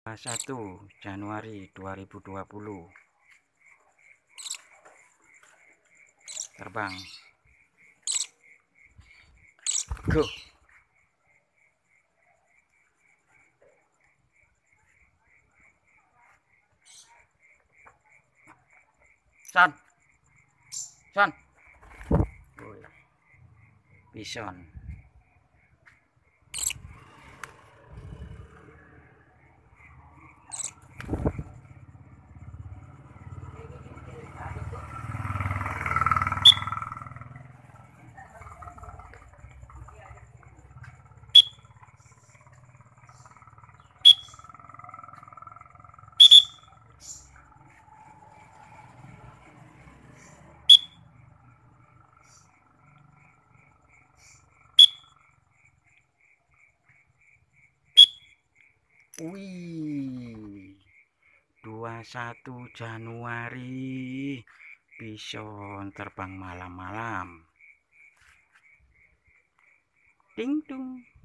1 Januari 2020 terbang go son son bison Wih. 21 Januari. Bison terbang malam-malam. ting tung malam